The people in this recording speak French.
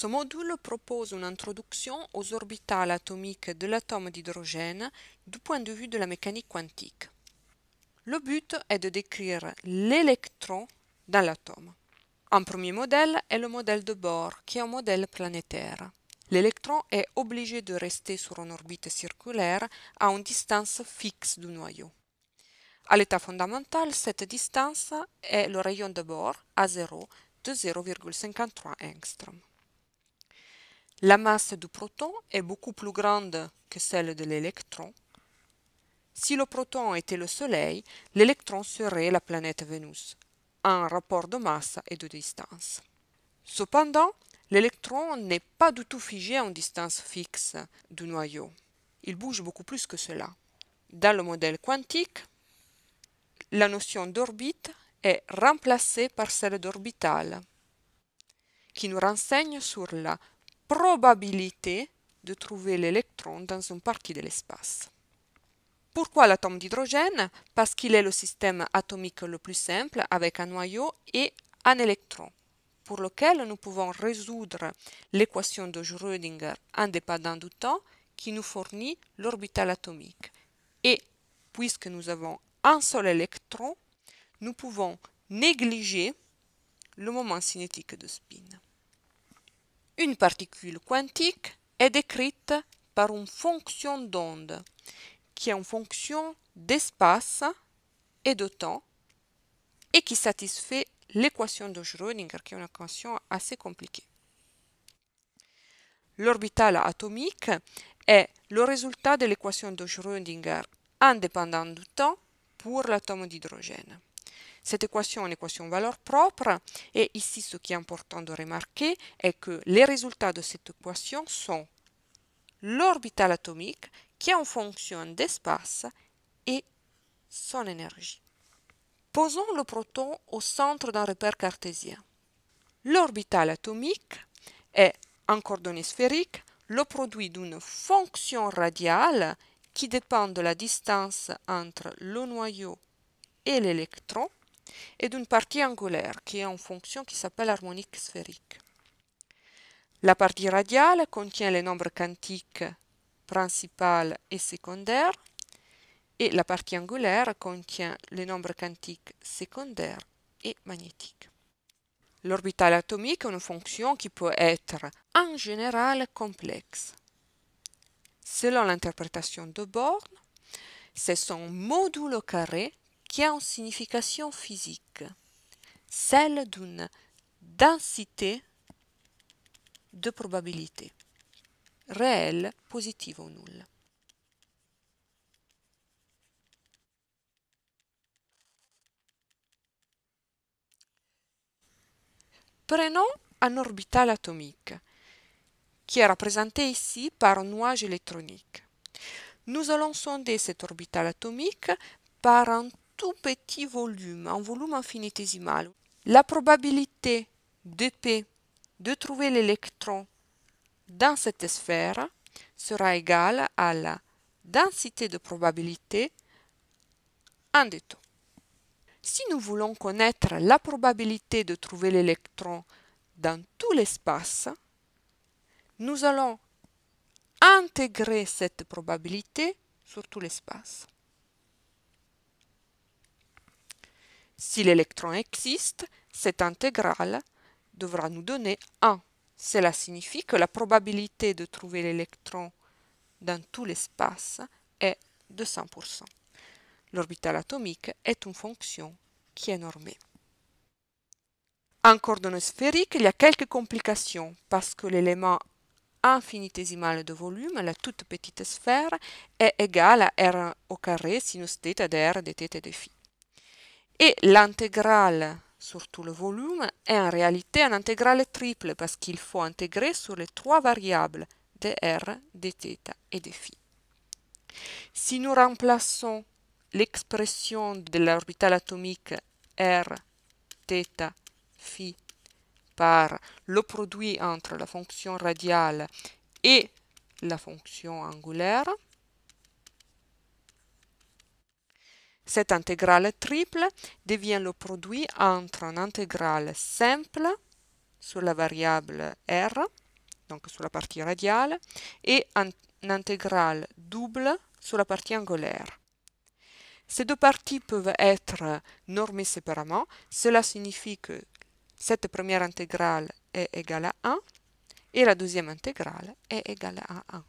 Ce module propose une introduction aux orbitales atomiques de l'atome d'hydrogène du point de vue de la mécanique quantique. Le but est de décrire l'électron dans l'atome. Un premier modèle est le modèle de Bohr, qui est un modèle planétaire. L'électron est obligé de rester sur une orbite circulaire à une distance fixe du noyau. À l'état fondamental, cette distance est le rayon de Bohr à 0 de 0,53 angstrom. La masse du proton est beaucoup plus grande que celle de l'électron. Si le proton était le Soleil, l'électron serait la planète Vénus, un rapport de masse et de distance. Cependant, l'électron n'est pas du tout figé en distance fixe du noyau. Il bouge beaucoup plus que cela. Dans le modèle quantique, la notion d'orbite est remplacée par celle d'orbital, qui nous renseigne sur la probabilité de trouver l'électron dans une partie de l'espace. Pourquoi l'atome d'hydrogène Parce qu'il est le système atomique le plus simple avec un noyau et un électron, pour lequel nous pouvons résoudre l'équation de Schrödinger indépendante du temps qui nous fournit l'orbital atomique. Et puisque nous avons un seul électron, nous pouvons négliger le moment cinétique de spin. Une particule quantique est décrite par une fonction d'onde, qui est une fonction d'espace et de temps, et qui satisfait l'équation de Schrödinger, qui est une équation assez compliquée. L'orbital atomique est le résultat de l'équation de Schrödinger indépendant du temps pour l'atome d'hydrogène. Cette équation est une équation valeur propre et ici ce qui est important de remarquer est que les résultats de cette équation sont l'orbital atomique qui est en fonction d'espace et son énergie. Posons le proton au centre d'un repère cartésien. L'orbital atomique est en coordonnées sphériques le produit d'une fonction radiale qui dépend de la distance entre le noyau et l'électron et d'une partie angulaire qui est une fonction qui s'appelle harmonique sphérique. La partie radiale contient les nombres quantiques principal et secondaires et la partie angulaire contient les nombres quantiques secondaires et magnétiques. L'orbital atomique est une fonction qui peut être en général complexe. Selon l'interprétation de Born, c'est son modulo carré qui a une signification physique, celle d'une densité de probabilité, réelle, positive ou nulle. Prenons un orbital atomique, qui est représenté ici par un nuage électronique. Nous allons sonder cet orbital atomique par un tout petit volume, un volume infinitésimal. La probabilité de P de trouver l'électron dans cette sphère sera égale à la densité de probabilité en détaux. Si nous voulons connaître la probabilité de trouver l'électron dans tout l'espace, nous allons intégrer cette probabilité sur tout l'espace. Si l'électron existe, cette intégrale devra nous donner 1. Cela signifie que la probabilité de trouver l'électron dans tout l'espace est de 100%. L'orbitale atomique est une fonction qui est normée. En coordonnées sphériques, il y a quelques complications parce que l'élément infinitésimal de volume, la toute petite sphère, est égal à r au carré sinus θ de r de de et l'intégrale sur tout le volume est en réalité une intégrale triple parce qu'il faut intégrer sur les trois variables dr, dθ et dφ. Si nous remplaçons l'expression de l'orbitale atomique r, par le produit entre la fonction radiale et la fonction angulaire, Cette intégrale triple devient le produit entre une intégrale simple sur la variable r, donc sur la partie radiale, et une intégrale double sur la partie angulaire. Ces deux parties peuvent être normées séparément. Cela signifie que cette première intégrale est égale à 1 et la deuxième intégrale est égale à 1.